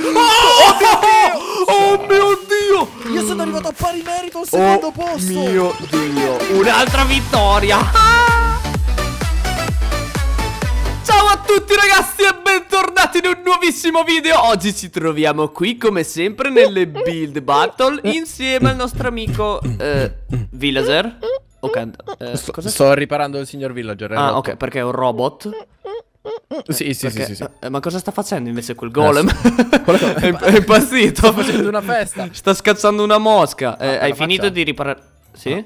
Oh, mio Dio! Oh mio Dio! Io sono arrivato a pari merito al secondo oh posto! mio Dio! Un'altra vittoria! Ah! Ciao a tutti ragazzi e bentornati in un nuovissimo video Oggi ci troviamo qui come sempre nelle build battle Insieme al nostro amico eh, Villager O eh, sto, sto riparando il signor Villager eh, Ah esatto. ok perché è un robot eh, sì, sì, perché, sì, sì, sì. Eh, ma cosa sta facendo invece quel golem? Eh, sì. è, impazzito. Sta facendo una festa. Sta scazzando una mosca. Ah, eh, hai finito faccia. di riparare. Sì? Ah.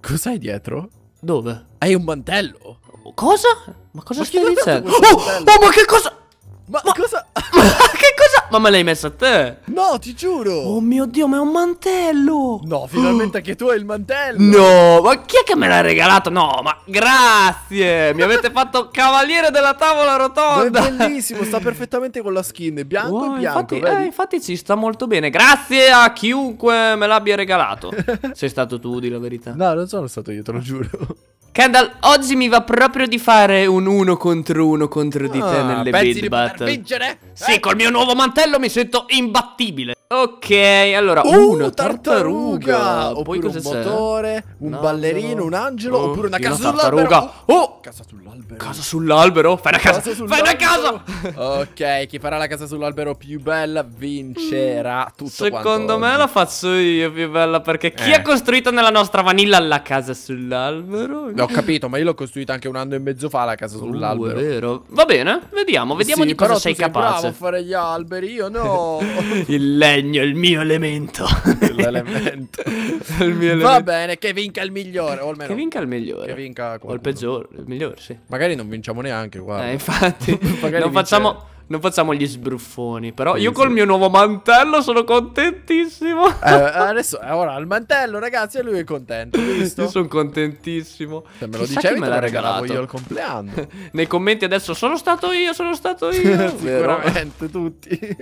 Cos'hai dietro? Dove? Hai un mantello. Cosa? Ma cosa ma stai dicendo? Oh, oh, ma che cosa? Ma, ma cosa? ma che cappa me l'hai messa a te. No, ti giuro. Oh mio Dio, ma è un mantello. No, finalmente anche tu hai il mantello. No, ma chi è che me l'ha regalato? No, ma grazie. Mi avete fatto cavaliere della tavola rotonda. Ma è bellissimo, sta perfettamente con la skin. Bianco wow, e bianco. Infatti, eh, infatti ci sta molto bene. Grazie a chiunque me l'abbia regalato. Sei stato tu, di la verità. No, non sono stato io, te lo giuro. Kendall, oggi mi va proprio di fare un uno contro uno contro di te ah, nelle pensi bid battle. Pensi di vincere? Sì, eh? col mio nuovo mantello mi sento imbattibile. Ok, allora uh, una tartaruga, tartaruga. Oppure un motore, un no, ballerino, un angelo oh, Oppure una casa sull'albero oh! oh, Casa sull'albero Casa sull'albero? Fai una casa, casa fai una casa Ok, chi farà la casa sull'albero più bella vincerà tutto Secondo me la faccio io più bella Perché chi ha eh. costruito nella nostra vanilla la casa sull'albero? Ho capito, ma io l'ho costruita anche un anno e mezzo fa la casa uh, sull'albero uh, vero Va bene, vediamo, vediamo sì, di cosa sei, capace sei capace bravo a fare gli alberi, io no Il segno, il mio elemento. L'elemento. il mio elemento. Va bene, che vinca il migliore, o almeno. Che vinca il migliore. Che vinca qualcuno. O il peggiore, il migliore, sì. Magari non vinciamo neanche, guarda. Eh, infatti. non, facciamo, non, facciamo, gli sbruffoni. Però sì, io col mio nuovo mantello sono contentissimo. Eh, eh adesso, eh, ora, il mantello, ragazzi, e lui è contento, visto? io sono contentissimo. Se me lo Chissà dicevi me l'ha regalato io al compleanno. Nei commenti adesso, sono stato io, sono stato io. Sicuramente tutti.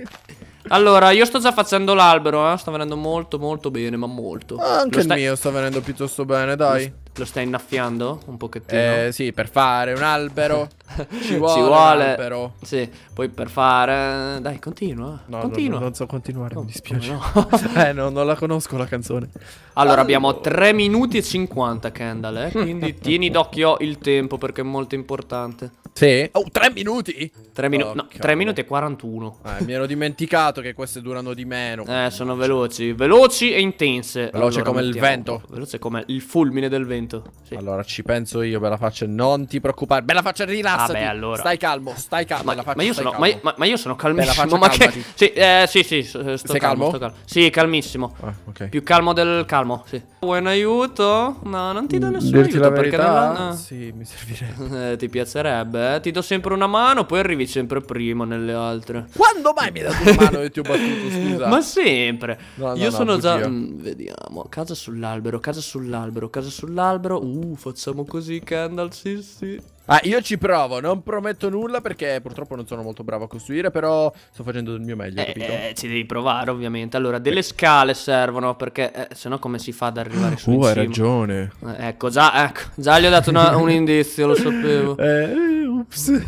Allora, io sto già facendo l'albero, eh. Sto venendo molto, molto bene, ma molto. Ah, anche Lo il mio sta venendo piuttosto bene, dai. Lo stai innaffiando un pochettino? Eh, sì, per fare un albero ci vuole, ci vuole. un albero. Sì, poi per fare... Eh, dai, continua. No, continua. No, non so continuare, no, mi dispiace. No. eh, no, non la conosco la canzone. Allora, oh. abbiamo 3 minuti e 50, Kendall, eh? Quindi tieni d'occhio il tempo perché è molto importante. Sì? Oh, 3 minuti? 3 minu- oh, no, 3 minuti e 41. Eh, mi ero dimenticato che queste durano di meno. Eh, sono veloci. Veloci e intense. Veloce allora, come il vento. Veloce come il fulmine del vento contento. Sì. Allora ci penso io, bella faccia, non ti preoccupare. Bella faccia, rilassati. Vabbè, ah, allora. Stai calmo, stai calmo. Ma, faccia, ma, io, sono, calmo. Ma, ma, io sono calmissimo. faccia, ma che... sì, eh, sì, sì, sto Sei calmo? calmo? Sto calmo. Sì, calmissimo. Ah, okay. Più calmo del calmo, sì. Vuoi un aiuto? No, non ti do mm, nessun Dirti aiuto. La verità, perché nella... No. Sì, mi servirebbe. Eh, ti piacerebbe? Eh? Ti do sempre una mano, poi arrivi sempre prima nelle altre. Quando mai mi hai dato una mano e ti ho battuto, scusa? ma sempre. No, no, io sono già... Mm, vediamo. Casa sull'albero, casa sull'albero, casa sull'albero l'albero. Uh, facciamo così, Kendall, sì, sì. Ah, io ci provo, non prometto nulla perché purtroppo non sono molto bravo a costruire, però sto facendo del mio meglio, eh, capito? Eh, ci devi provare, ovviamente. Allora, delle scale servono perché eh, sennò come si fa ad arrivare su Uh, hai ragione. Eh, ecco, già, ecco, già gli ho dato una, un indizio, lo sapevo. Eh, ups.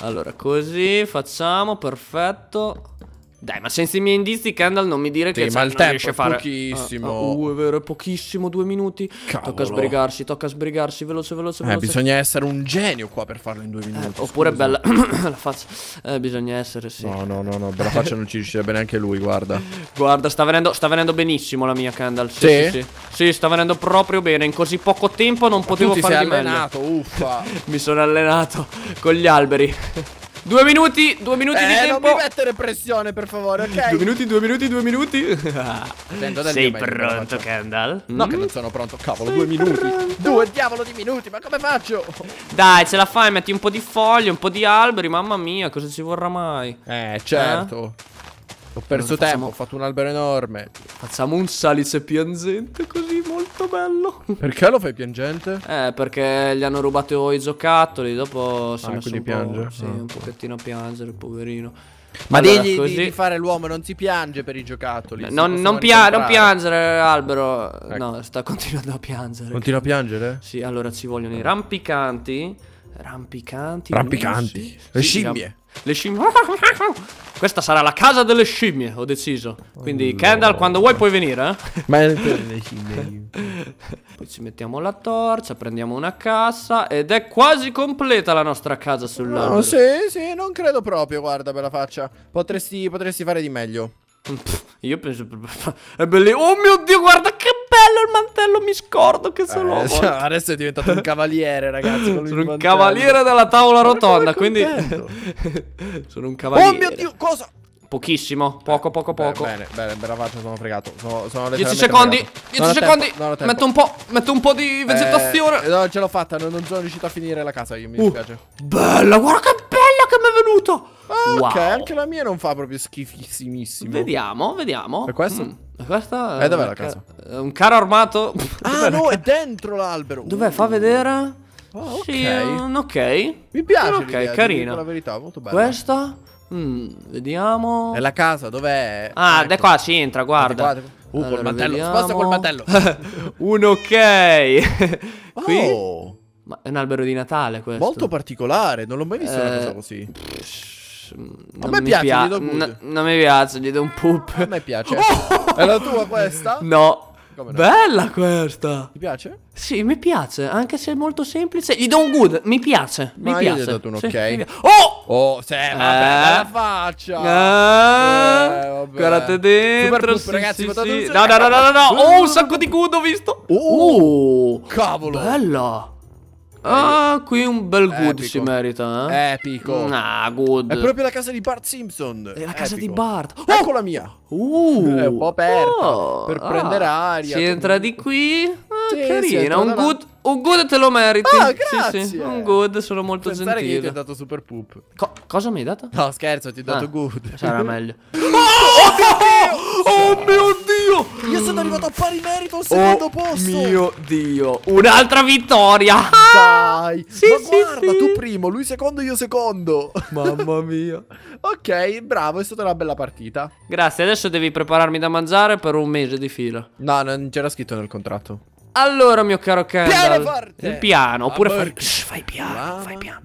allora, così facciamo, perfetto. Dai, ma senza i miei indizi, Kendall, non mi dire sì, che ma il tempo riesce a fare. pochissimo. Ah, ah, uh, è vero, è pochissimo, due minuti. Cavolo. Tocca sbrigarsi, tocca sbrigarsi, veloce, veloce, eh, veloce. Eh, bisogna essere un genio qua per farlo in due eh, minuti. Eh, oppure bella la faccia. Eh, bisogna essere, sì. No, no, no, no, bella faccia non ci riuscirebbe neanche lui, guarda. Guarda, sta venendo, sta venendo benissimo la mia Kendall. Sì sì. sì, sì. sì sta venendo proprio bene. In così poco tempo non ma potevo fare di meglio. Mi sono allenato, uffa. mi sono allenato con gli alberi. Due minuti, due minuti eh, di tempo. Non mi mettere pressione, per favore, ok? Due minuti, due minuti, due minuti. Sei pronto, Kendall? No, mm? che non sono pronto. Cavolo, Sei due minuti. Pronto. Due diavolo di minuti, ma come faccio? Dai, ce la fai, metti un po' di foglie, un po' di alberi. Mamma mia, cosa ci vorrà mai? Eh, certo. Eh? Ho perso tempo, facciamo... ho fatto un albero enorme. Facciamo un salice pianzente così molto bello. Perché lo fai piangente? Eh, perché gli hanno rubato i giocattoli. Dopo si ah, è messo un, piange. Po', sì, ah. un pochettino a piangere, poverino. Ma allora, digli così... di fare l'uomo, non si piange per i giocattoli. No, non, non, pia non, piangere, Albero. Ecco. No, sta continuando a piangere. Continua a piangere? Sì, allora ci vogliono i rampicanti. Rampicanti. Rampicanti. Russi. Le scimmie. Sì, le scimmie... Questa sarà la casa delle scimmie, ho deciso. Quindi, oh, Kendall, no. quando vuoi puoi venire, eh? Ma è per le scimmie. Poi ci mettiamo la torcia, prendiamo una cassa ed è quasi completa la nostra casa sull'albero. No, sì, sì, non credo proprio, guarda, bella faccia. Potresti, potresti fare di meglio. Pff, io penso... È bellissimo. Oh mio Dio, guarda che bello il mantello! solo mi scordo che sono eh, cioè, Adesso è diventato un cavaliere, ragazzi. sono un cavaliere della tavola rotonda, quindi... sono un cavaliere. Oh mio Dio, cosa? Pochissimo, poco, poco, poco. Bene, bene, bella faccia, sono fregato. Sono, sono 10 secondi, 10 secondi. Metto un po', metto un po' di eh, vegetazione. Eh, no, ce l'ho fatta, non, non, sono riuscito a finire la casa, io mi uh, dispiace. Bella, guarda che bella mi è venuto! Ah, wow. Ok, anche la mia non fa proprio schifissimissimo. Vediamo, vediamo. E questo? Mm. Questa è eh, dov'è la casa? Un carro armato. Ah, no, è dentro l'albero. Dov'è? Fa uh. vedere. Oh, okay. Sì, mm, ok. Mi piace. Ok, l'idea, carina. La verità, molto bella. Questa? Mm, vediamo. E la casa, dov'è? Ah, ah ecco. da qua si entra, guarda. Guarda, guarda. Uh, allora, col mantello, sposta col mantello. un ok. Qui. Oh. Ma è un albero di Natale questo. Molto particolare, non l'ho mai visto eh, una cosa così. Pff, a me piace, pia- n- non mi piace, gli do un poop. A me piace. Oh! È la tua questa? No. no. Bella questa. Ti piace? Sì, mi piace, anche se è molto semplice. Gli do un good, mi piace, Ma mi piace. gli ho dato un ok. Sì, oh! Oh, se sì, vabbè, eh. la faccia. Eh, eh Guardate dentro, Super sì, ragazzi, sì, sì. No, no, no, no, no, no. Uh. Oh, un sacco di good ho visto. Oh, oh cavolo. Bella. Ah, qui un bel good Epico. si merita, eh. Epico. Ah, good. È proprio la casa di Bart Simpson. È la casa Epico. di Bart. Ecco oh! Ecco la mia. Uh, è un po' aperta oh, per ah, prendere aria. Si entra di qui. Ah, sì, carina, un good un good te lo meriti. Ah, grazie. Sì, sì. Un good, sono molto Pensare gentile. Pensare che io ti ho dato super poop. Co cosa mi hai dato? No, scherzo, ti ho dato ah, good. Sarà meglio. oh, oh, oh, oh mio Dio! Oddio! Io sono arrivato a pari merito al secondo oh posto. Mio Dio, un'altra vittoria. Ah! Dai. Sì, Ma sì, guarda, sì. tu primo, lui secondo, io secondo. Mamma mia. ok, bravo, è stata una bella partita. Grazie, adesso devi prepararmi da mangiare per un mese di fila. No, non c'era scritto nel contratto. Allora, mio caro Kendall. Piano forte. Piano, oppure fai, shh, fai piano, lama. fai piano.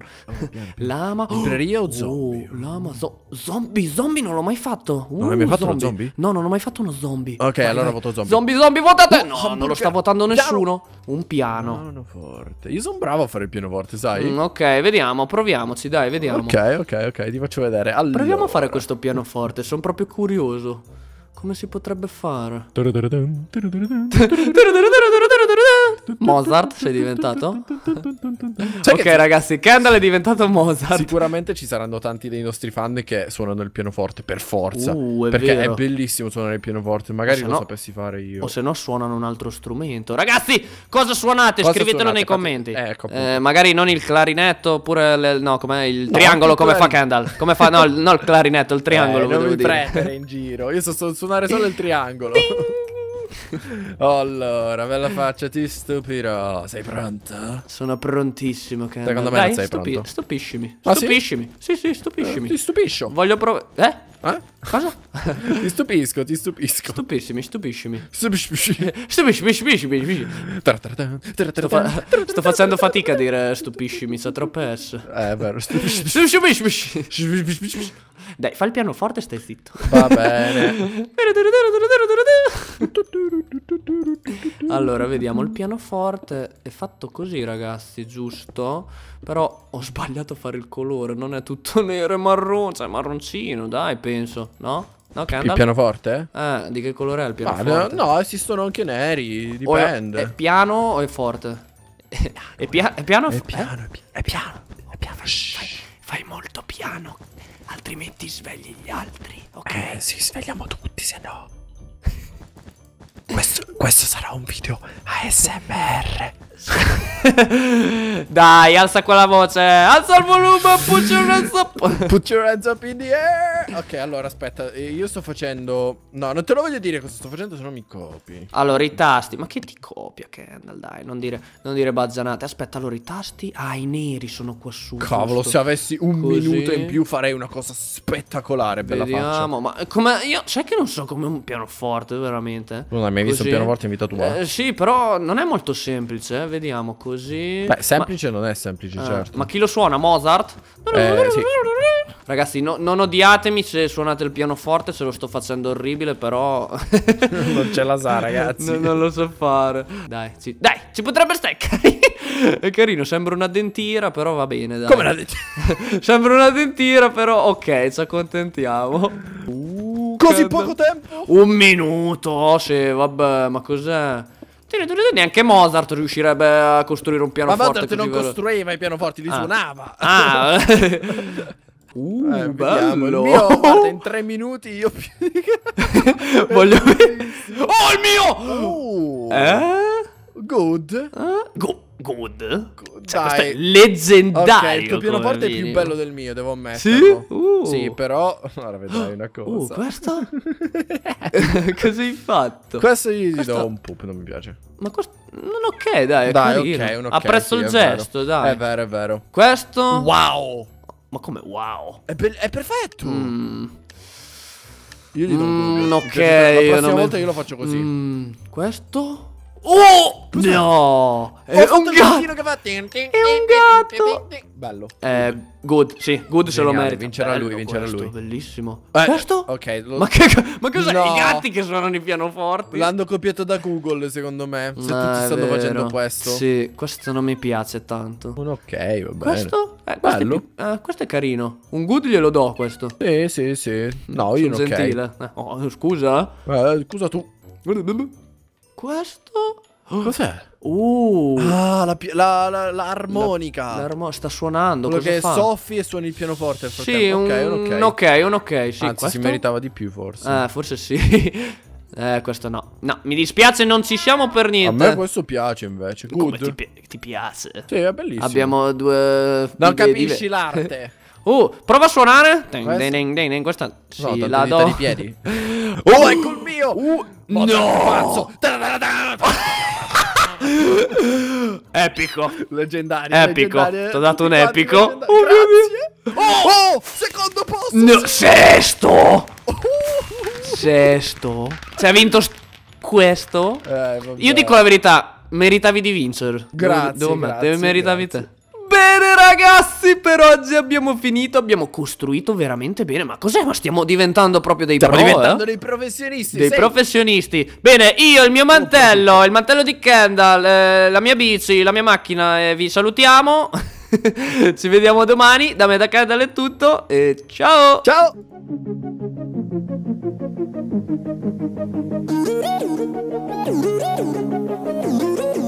lama. Libreria o oh, zombie? Oh, lama, zo zombie, zombie non l'ho mai fatto. Uh, non hai mai uh, fatto zombie. uno zombie? No, non ho mai fatto uno zombie. Ok, vai, allora vai. voto zombie. Zombie, zombie, votate! Uh, no, zombie, non lo sta votando nessuno. Un piano. Piano forte. Io sono bravo a fare il piano forte, sai? Mm, ok, vediamo, proviamoci, dai, vediamo. Ok, ok, ok, ti faccio vedere. Allora. Proviamo a fare questo pianoforte, sono proprio curioso. Come si potrebbe fare? Mozart sei diventato? Sai cioè ok che... ragazzi, Kendall è diventato Mozart. Sicuramente ci saranno tanti dei nostri fan che suonano il pianoforte per forza. Uh, è perché vero. è bellissimo suonare il pianoforte, magari lo no, sapessi fare io. O se no suonano un altro strumento. Ragazzi, cosa suonate? Cosa Scrivetelo suonate, nei commenti. Eh, ecco, eh, magari non il clarinetto oppure le, no, come il no, triangolo come fa Kendall. Come fa no, il, no, il clarinetto, il triangolo. Eh, non mi prendere in giro. Io so, so suonare solo il triangolo. Ding! allora, bella faccia, ti stupirò. Sei pronta? Sono prontissimo, Ken. Secondo me Dai, non sei stupi- pronto. Stupiscimi. Ah, stupiscimi. Sì? sì, sì, stupiscimi. Eh, ti stupiscio. Voglio provare. Eh? Eh? Cosa? ti stupisco, ti stupisco. Stupiscimi, stupiscimi. Stupiscimi. Stupiscimi, stupiscimi, stupiscimi. Sto, facendo fatica a dire eh, stupiscimi, sa troppe S. Eh, è vero. Stupiscimi. Dai, fai il pianoforte e stai zitto. Va bene allora, vediamo, il pianoforte è fatto così, ragazzi, giusto? Però ho sbagliato a fare il colore, non è tutto nero, è marrone, cioè è marroncino, dai, penso, no? No, Kendall? Il pianoforte? Eh, di che colore è il ah, pianoforte? no, no esistono anche neri, dipende. è, è piano o è forte? È, pia è piano? È eh? piano, eh? è piano, è piano. Fai, fai molto piano, altrimenti svegli gli altri, ok? Eh, sì, svegliamo tutti, se no questo, questo sarà un video ASMR Dai, alza quella voce. Alza il volume. Put your hands up. Put your hands up in the air. Ok, allora aspetta. Eh, io sto facendo. No, non te lo voglio dire cosa sto facendo, se no mi copi. Allora, i tasti. Ma che ti copia, Kendall? Dai, non dire, non dire bazzanate. Aspetta, allora i tasti. Ah, i neri sono qua su. Cavolo, giusto? se avessi un Così. minuto in più farei una cosa spettacolare. Per Vediamo, faccia. ma come. Io. Sai che non so come un pianoforte, veramente. Non hai mai Così. visto un pianoforte in vita tua? Eh, sì, però non è molto semplice. Vediamo così. Beh, semplice ma... non è semplice, eh. certo. Ma chi lo suona? Mozart? Eh, sì. Ragazzi, no, non odiatemi se suonate il pianoforte, se lo sto facendo orribile, però... non ce la sa, ragazzi. No, non lo so fare. Dai, ci, dai, ci potrebbe stare. È carino, sembra una dentiera, però va bene, dai. Come la dentiera? sembra una dentiera, però ok, ci accontentiamo. Uh, Così poco tempo? Un minuto, se, vabbè, ma cos'è? neanche Mozart riuscirebbe a costruire un pianoforte. Ma Mozart non vero. costruiva i pianoforti, li ah. suonava. Ah. Uh, eh, bello. Il mio, guarda, in tre minuti io Voglio... Oh, il mio! Oh. Eh? Good. Eh? Go. Good. Good. Cioè, Dai. È leggendario. Okay, il tuo pianoforte è più bello del mio, devo ammettere. Sì? Uh. Sì, però... Ora vedrai una uh, cosa. Uh, questo? Cosa hai fatto? Questo gli questo... do un poop, non mi piace. Ma questo... Non ok, dai. Dai, ok, un ok. Apprezzo sì, il gesto, vero. dai. È vero, è vero. Questo... Wow. Ma come wow? È, è perfetto. Mm. Io gli do un po'. Mm, ok. la prossima volta me... io lo faccio così. Mm, questo? Oh! No! È un gatto! È un gatto! Bello. Eh, good, sì, good Geniale, se lo merita. Vincerà Bello lui, vincerà questo, lui. bellissimo. Eh, questo? Ok. Lo... Ma, che, ma cos'è? No. I gatti che suonano i pianoforti? L'hanno copiato da Google, secondo me. Se no, tutti stanno vero. facendo questo. Sì, questo non mi piace tanto. Un ok, va bene. Questo? Eh, questo Bello. È, eh, questo è carino. Un good glielo do, questo. Sì, sì, sì. No, io Sono non gentile. Okay. Eh, oh, scusa. Eh, scusa tu. Questo? Cos'è? Uh, ah, la, la, la, l'armonica. l'armonica sta suonando. Quello che fa? soffi e suoni il pianoforte. Sì, un ok, un ok. Un ok, sì, Anzi, si meritava di più, forse. Eh, forse sì. eh, questo no. No, mi dispiace, non ci siamo per niente. A me questo piace invece. Good. Come ti, pi ti piace? Sì, è bellissimo. Abbiamo due. Non capisci l'arte. Oh, prova a suonare. Ding, ding, ding, questa sì, no, la do. Di piedi. oh, ecco il mio. Uh, oh, no. epico. Leggendario. Epico. Ti ho dato un epico. Oh, mio. Oh, oh, oh, secondo posto. No, sesto. sesto. Cioè, ha vinto questo. Eh, Io dico la verità. Meritavi di vincere. Grazie. Devo, devo grazie, meritavi grazie. te. Bene ragazzi, per oggi abbiamo finito, abbiamo costruito veramente bene Ma cos'è? Ma stiamo diventando proprio dei professionisti. stiamo pro, eh? diventando eh? dei professionisti Dei sei. professionisti Bene, io, il mio mantello, il mantello di Kendall, eh, la mia bici, la mia macchina eh, Vi salutiamo Ci vediamo domani, da me da Kendall è tutto E ciao Ciao